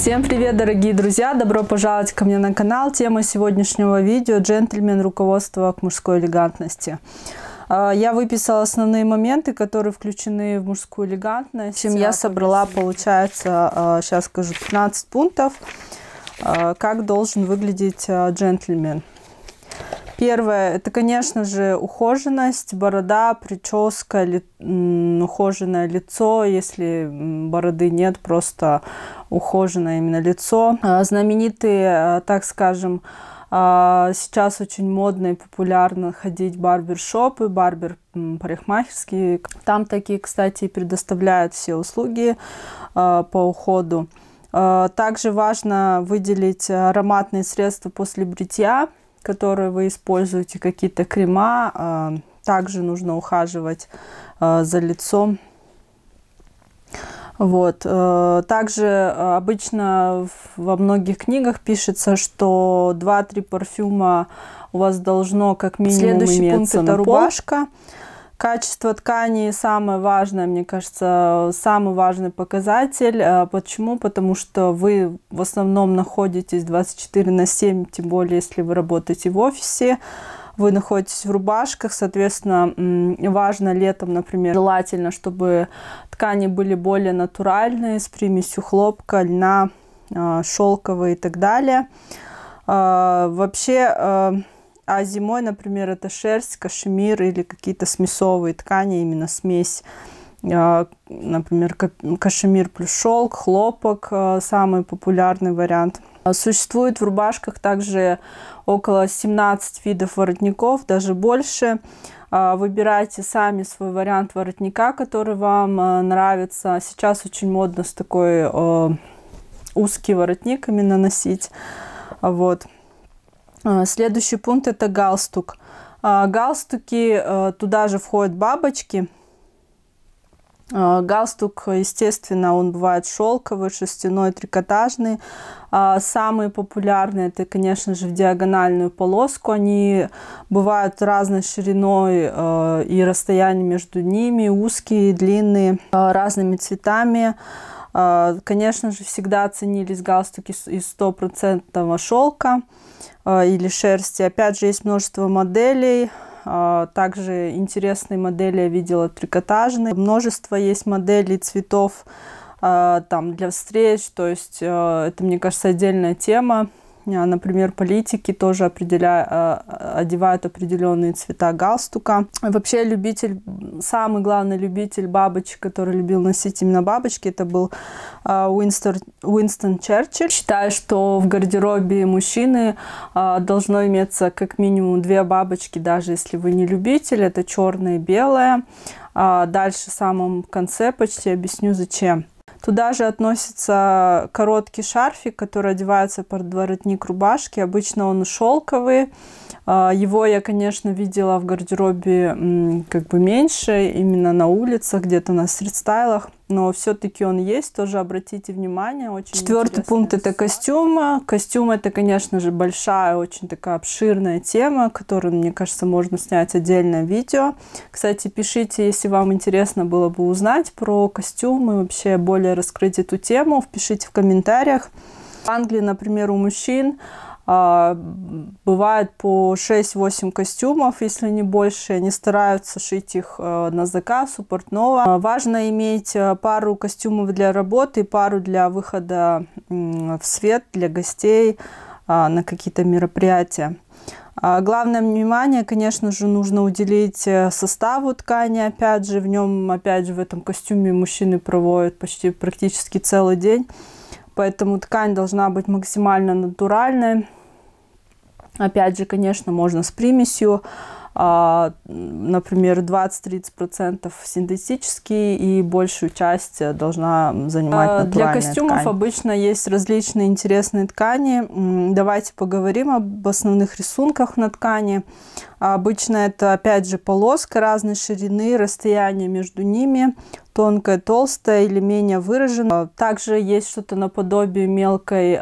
Всем привет, дорогие друзья! Добро пожаловать ко мне на канал. Тема сегодняшнего видео – джентльмен руководство к мужской элегантности. А, я выписала основные моменты, которые включены в мужскую элегантность. Чем я собрала, получается, сейчас а, скажу, 15 пунктов, а, как должен выглядеть джентльмен. Первое, это, конечно же, ухоженность, борода, прическа, ли, ухоженное лицо, если бороды нет, просто ухоженное именно лицо. А, знаменитые, а, так скажем, а, Сейчас очень модно и популярно ходить в барбершопы, барбер парикмахерские. Там такие, кстати, предоставляют все услуги по уходу. Также важно выделить ароматные средства после бритья которые вы используете, какие-то крема. А, также нужно ухаживать а, за лицом. Вот. Э, также э, обычно во многих книгах пишется, что 2-3 парфюма у вас должно как минимум Следующий иметься пункт это рубашка. Пол Качество ткани самое важное, мне кажется, самый важный показатель. Э, почему? Потому что вы в основном находитесь 24 на 7, тем более, если вы работаете в офисе вы находитесь в рубашках, соответственно, важно летом, например, желательно, чтобы ткани были более натуральные, с примесью хлопка, льна, э, шелковые и так далее. Э, вообще, а зимой, например, это шерсть, кашемир или какие-то смесовые ткани, именно смесь а, например, кашемир плюс шелк, хлопок, а, самый популярный вариант. А, существует в рубашках также около 17 видов воротников, даже больше. Выбирайте сами свой вариант воротника, который вам нравится. Сейчас очень модно с такой узкий воротник именно носить. Вот. А, следующий пункт это галстук. А, галстуки, э, туда же входят бабочки. А, галстук, естественно, он бывает шелковый, шерстяной, трикотажный. Самые популярные, это, конечно же, в диагональную полоску. Они бывают разной шириной э, и расстояние между ними, узкие, длинные, э, разными цветами. А, конечно же, всегда ценились галстуки из стопроцентного шелка а, или шерсти. Опять же, есть множество моделей. А, также интересные модели я видела трикотажные. Множество есть моделей цветов там для встреч. То есть это, мне кажется, отдельная тема уровня. Например, политики тоже определя... Э, одевают определенные цвета галстука. Вообще любитель, самый главный любитель бабочек, который любил носить именно бабочки, это был э, Уинстон, Уинстон Черчилль. Считаю, что в гардеробе мужчины э, должно иметься как минимум две бабочки, даже если вы не любитель. Это черное и белое. Дальше в самом конце почти объясню, зачем. Туда же относится короткий шарфик, который одевается под воротник рубашки. Обычно он шелковый, а, его я, конечно, видела в гардеробе как бы меньше, именно на улицах, где-то на стритстайлах но все-таки он есть, тоже обратите внимание. Очень Четвертый пункт это костюмы. Костюм это, конечно же, большая, очень такая обширная тема, которую, мне кажется, можно снять отдельное видео. Кстати, пишите, если вам интересно было бы узнать про костюмы, вообще более раскрыть эту тему, впишите в комментариях. В Англии, например, у мужчин а, бывает по 6-8 костюмов, если не больше. Они стараются шить их э, на заказ у портного. А, важно иметь э, пару костюмов для работы, пару для выхода в свет, для гостей а, на какие-то мероприятия. Главное внимание, конечно же, нужно уделить э, составу ткани, опять же, в нем, опять же, в этом костюме мужчины проводят почти практически целый день, поэтому ткань должна быть максимально натуральной, Опять же, конечно, можно с примесью, а, например, 20-30% синтетический и большую часть должна занимать а, натуральная Для костюмов ткань. обычно есть различные интересные ткани. Давайте поговорим об основных рисунках на ткани. А, обычно это, опять же, полоска разной ширины, расстояние между ними, тонкая, толстая или менее выраженная. Также есть что-то наподобие мелкой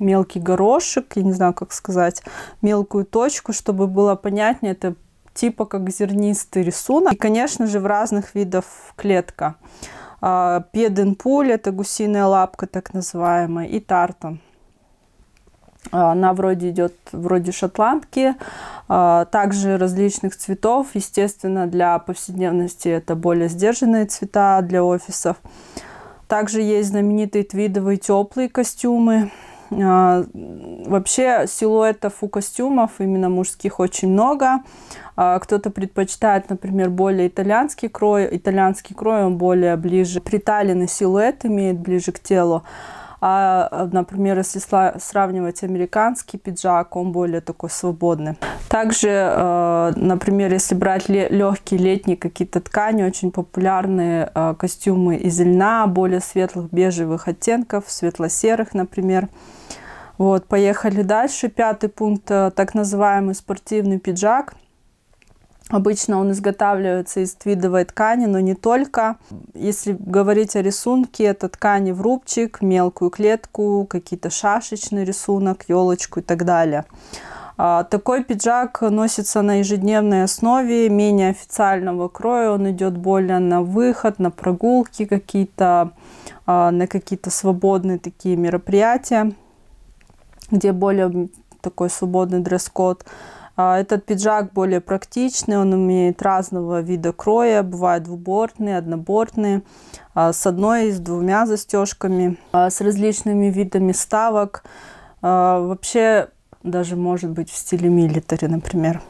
мелкий горошек, я не знаю, как сказать, мелкую точку, чтобы было понятнее, это типа как зернистый рисунок. И, конечно же, в разных видах клетка. А, Педенпуль, это гусиная лапка так называемая, и тарта. Она вроде идет вроде шотландки, а, также различных цветов. Естественно, для повседневности это более сдержанные цвета для офисов. Также есть знаменитые твидовые теплые костюмы. А, вообще силуэтов у костюмов именно мужских очень много. А, кто-то предпочитает, например, более итальянский крой. Итальянский крой, он более ближе приталенный силуэт имеет ближе к телу. А, например, если сравнивать американский пиджак, он более такой свободный. Также, э, например, если брать легкие летние какие-то ткани, очень популярные э, костюмы из льна, более светлых бежевых оттенков, светло-серых, например. Вот, поехали дальше. Пятый пункт, э, так называемый спортивный пиджак – Обычно он изготавливается из твидовой ткани, но не только. Если говорить о рисунке, это ткани в рубчик, мелкую клетку, какие-то шашечный рисунок, елочку и так далее. А, такой пиджак носится на ежедневной основе, менее официального кроя, он идет более на выход, на прогулки какие-то, а, на какие-то свободные такие мероприятия, где более такой свободный дресс-код. А, этот пиджак более практичный, он имеет разного вида кроя, бывают двубортные, однобортные, а, с одной, с двумя застежками, а, с различными видами ставок. Вообще даже может быть в стиле милитари, например.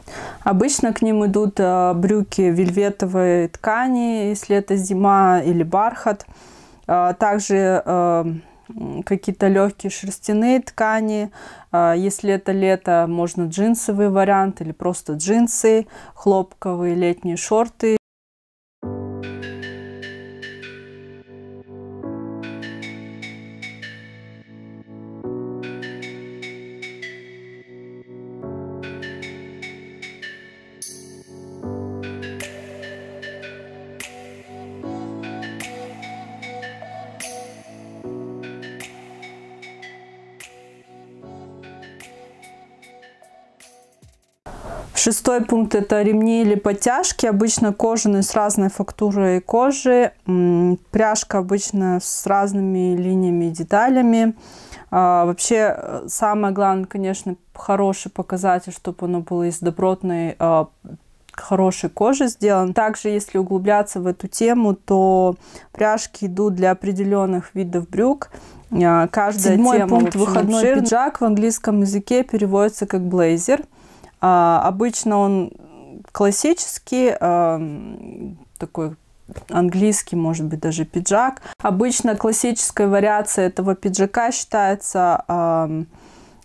Обычно к ним идут брюки вельветовой ткани, если это зима или бархат. Также какие-то легкие шерстяные ткани. А, если это лето, можно джинсовый вариант или просто джинсы, хлопковые летние шорты. Шестой пункт – это ремни или подтяжки, обычно кожаные с разной фактурой кожи, пряжка обычно с разными линиями и деталями. А, вообще, э, самое главное, конечно, хороший показатель, чтобы оно было из добротной, а, хорошей кожи сделано. Также, если углубляться в эту тему, то пряжки идут для определенных видов брюк, а, Каждая Седьмой тема, пункт – выходной обширный. пиджак в английском языке переводится как блейзер – а, обычно он классический, а, такой английский, может быть, даже пиджак. Обычно классическая вариация этого пиджака считается а,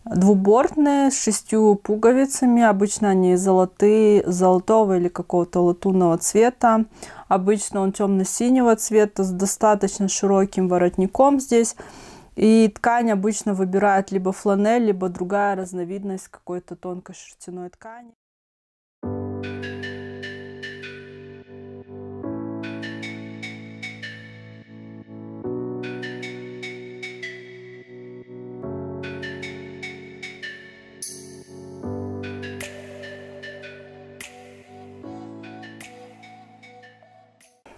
двубортные с шестью пуговицами. Обычно они золотые, золотого или какого-то латунного цвета. Обычно он темно-синего цвета с достаточно широким воротником здесь. И ткань обычно выбирают либо фланель, либо другая разновидность какой-то тонкой шерстяной ткани.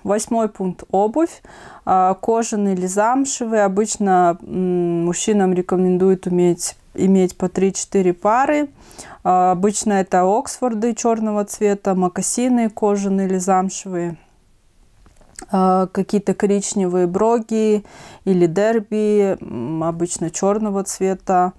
Восьмой пункт – обувь. А, кожаный или замшевый. Обычно мужчинам рекомендуют уметь иметь по 3-4 пары. А, обычно это оксфорды черного цвета, мокасины кожаные или замшевые а, какие-то коричневые броги или дерби, обычно черного цвета.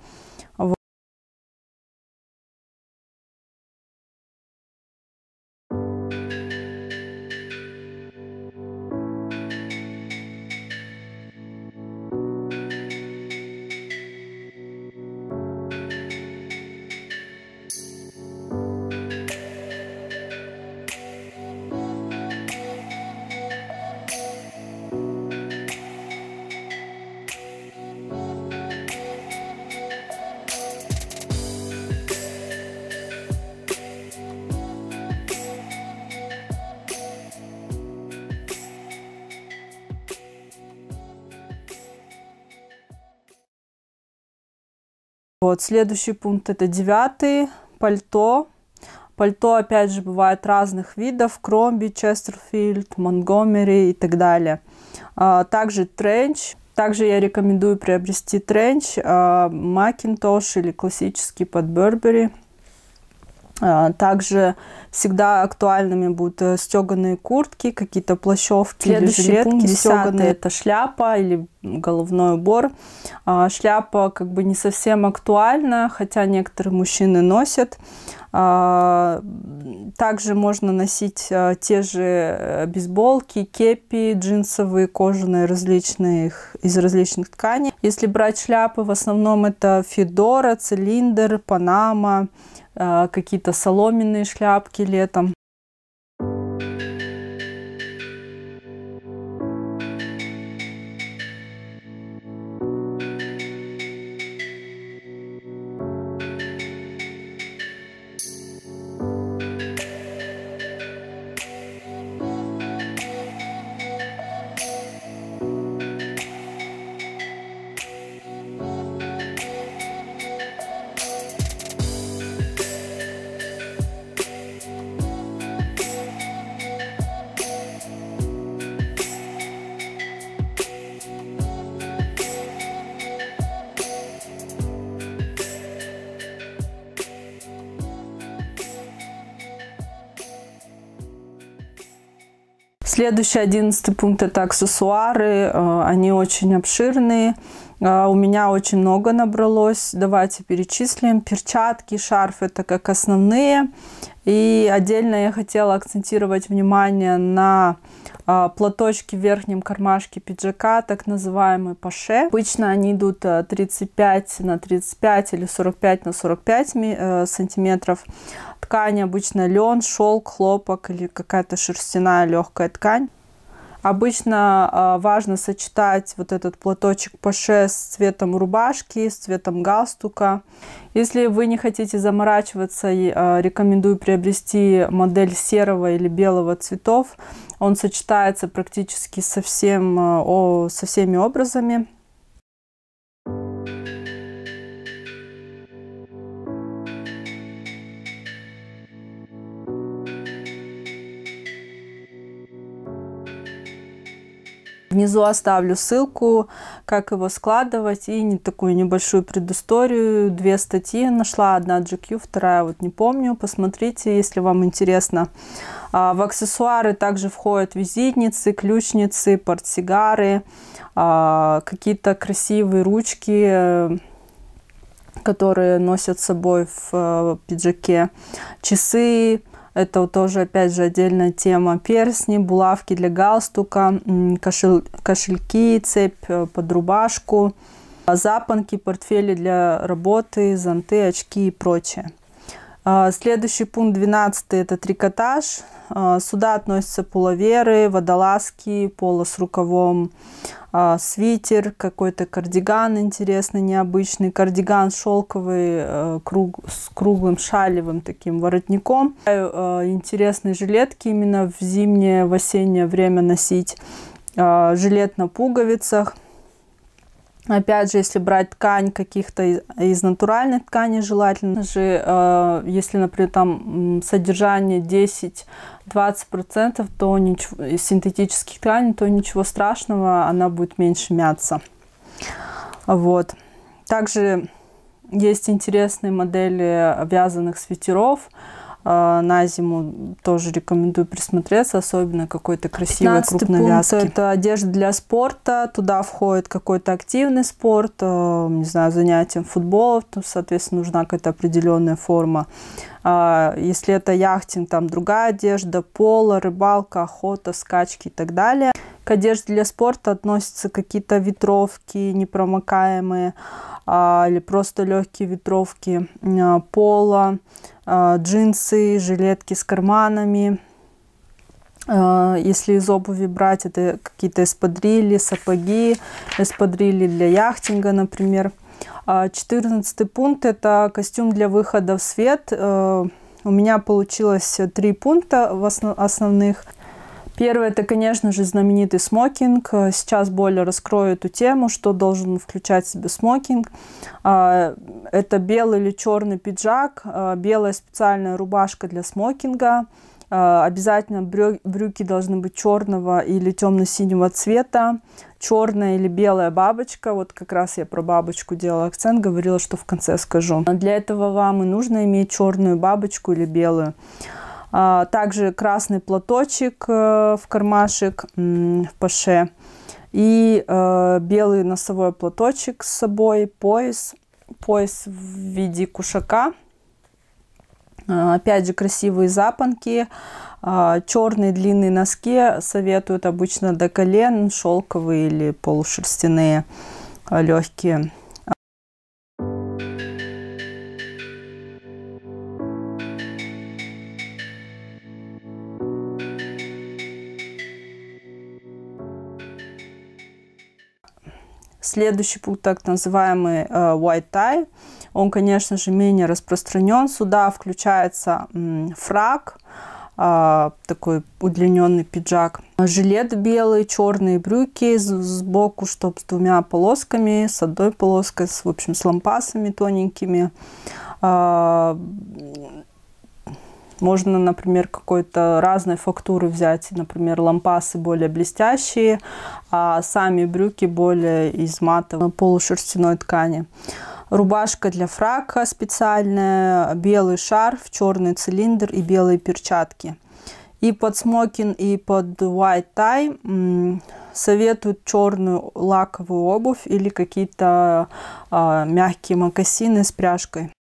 Вот, следующий пункт это девятый, пальто. Пальто, опять же, бывает разных видов, Кромби, Честерфилд, Монгомери и так далее. А, также тренч. Также я рекомендую приобрести тренч, а, макинтош или классический под Бербери. А, также всегда актуальными будут э, стеганые куртки, какие-то плащевки Следующий или жилетки. Пункт, стеганые это шляпа или головной убор. А, шляпа как бы не совсем актуальна, хотя некоторые мужчины носят. А, также можно носить э, те же э, бейсболки, кепи, джинсовые, кожаные, различные из различных тканей. Если брать шляпы, в основном это федора, цилиндр, панама, Э, какие-то соломенные шляпки летом. Следующий, одиннадцатый пункт – это аксессуары. Э, они очень обширные. А, у меня очень много набралось. Давайте перечислим. Перчатки, шарфы это как основные. И отдельно я хотела акцентировать внимание на а, платочки в верхнем кармашке пиджака, так называемый паше. Обычно они идут 35 а, на 35 или 45 на 45 э, сантиметров. Ткань обычно лен, шелк, хлопок или какая-то шерстяная легкая ткань. Обычно а, важно сочетать вот этот платочек паше с цветом рубашки, с цветом галстука. Если вы не хотите заморачиваться, а, рекомендую приобрести модель серого или белого цветов. Он сочетается практически со, всем, а, со всеми образами. Внизу оставлю ссылку, как его складывать и не такую небольшую предысторию. Две статьи нашла, одна GQ, вторая вот не помню. Посмотрите, если вам интересно. А, в аксессуары также входят визитницы, ключницы, портсигары, а, какие-то красивые ручки, э, которые носят с собой в э, пиджаке, часы, это тоже, опять же, отдельная тема. Персни, булавки для галстука, кошель, кошельки, цепь э, под рубашку, запонки, портфели для работы, зонты, очки и прочее. А, следующий пункт 12 это трикотаж. А, сюда относятся пуловеры, водолазки, поло с рукавом, а, свитер, какой-то кардиган интересный, необычный. Кардиган шелковый круг, с круглым шалевым таким воротником. Интересные жилетки именно в зимнее, в осеннее время носить. Жилет на пуговицах – Опять же, если брать ткань каких-то из, из натуральной ткани, желательно же, э, если, например, там содержание 10-20%, то ничего, из синтетических тканей, то ничего страшного, она будет меньше мяться. Вот. Также есть интересные модели э, вязаных свитеров. А, на зиму тоже рекомендую присмотреться, особенно какой-то красивой крупновязки. Пункт, это одежда для спорта, туда входит какой-то активный спорт, э, не знаю, занятием футболом, соответственно, нужна какая-то определенная форма. А, если это яхтинг, там другая одежда, поло, рыбалка, охота, скачки и так далее. К одежде для спорта относятся какие-то ветровки непромокаемые а, или просто легкие ветровки а, пола, а, джинсы, жилетки с карманами. А, если из обуви брать, это какие-то эспадрили, сапоги, эспадрили для яхтинга, например. А, четырнадцатый пункт – это костюм для выхода в свет. А, у меня получилось три пункта основных. Первое – это, конечно же, знаменитый смокинг. Сейчас более раскрою эту тему, что должен включать в себе смокинг. А, это белый или черный пиджак, а, белая специальная рубашка для смокинга. А, обязательно брюки должны быть черного или темно-синего цвета, черная или белая бабочка. Вот как раз я про бабочку делала акцент, говорила, что в конце скажу. Для этого вам и нужно иметь черную бабочку или белую. А, также красный платочек э, в кармашек в паше и э, белый носовой платочек с собой, пояс, пояс в виде кушака. А, опять же, красивые запонки, а, черные длинные носки советуют обычно до колен, шелковые или полушерстяные легкие. Следующий пункт, так называемый э, white tie. Он, конечно же, менее распространен. Сюда включается фраг, э, такой удлиненный пиджак. Жилет белый, черные брюки с сбоку, чтоб с двумя полосками, с одной полоской, с, в общем, с лампасами тоненькими. Э, можно, например, какой-то разной фактуры взять, например, лампасы более блестящие, а сами брюки более из матовой полушерстяной ткани. Рубашка для фрака специальная, белый шарф, черный цилиндр и белые перчатки. И под смокин, и под white tie советуют черную лаковую обувь или какие-то э, мягкие мокасины с пряжкой.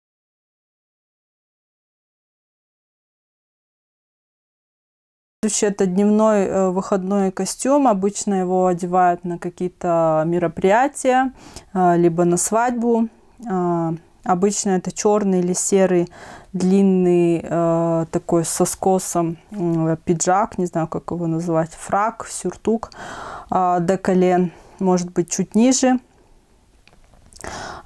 Тушь это дневной э, выходной костюм. Обычно его одевают на какие-то мероприятия, э, либо на свадьбу. Э, обычно это черный или серый длинный такой со скосом пиджак, не знаю, как его называть, фрак, сюртук до колен, может быть, чуть ниже.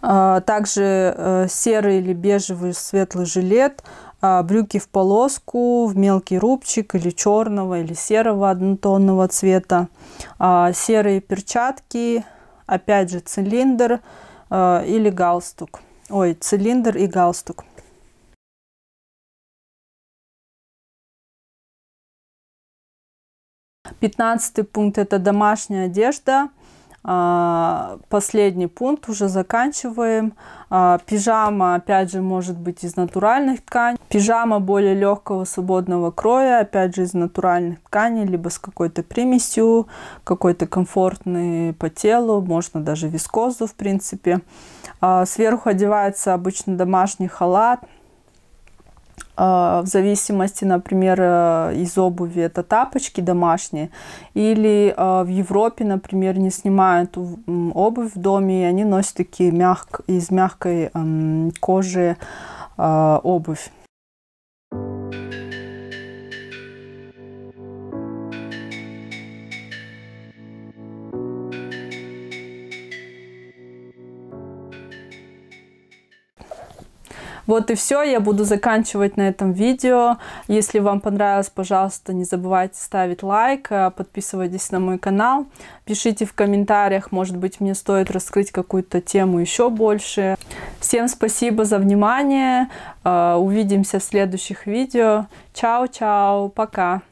также серый или бежевый светлый жилет, а, брюки в полоску, в мелкий рубчик или черного, или серого однотонного цвета, а, серые перчатки, опять же цилиндр а, или галстук. Ой, цилиндр и галстук. Пятнадцатый пункт – это домашняя одежда – а, последний пункт, уже заканчиваем. А, пижама, опять же, может быть из натуральных тканей. Пижама более легкого свободного кроя, опять же, из натуральных тканей, либо с какой-то примесью, какой-то комфортный по телу, можно даже вискозу, в принципе. А, сверху одевается обычно домашний халат, а, в зависимости, например, э, из обуви это тапочки домашние, или а, в Европе, например, не снимают обувь в доме, и они носят такие мяг... из мягкой эм, кожи а, обувь. Вот и все, я буду заканчивать на этом видео. Если вам понравилось, пожалуйста, не забывайте ставить лайк, э, подписывайтесь на мой канал, пишите в комментариях, может быть, мне стоит раскрыть какую-то тему еще больше. Всем спасибо за внимание, э, увидимся в следующих видео. Чао-чао, пока!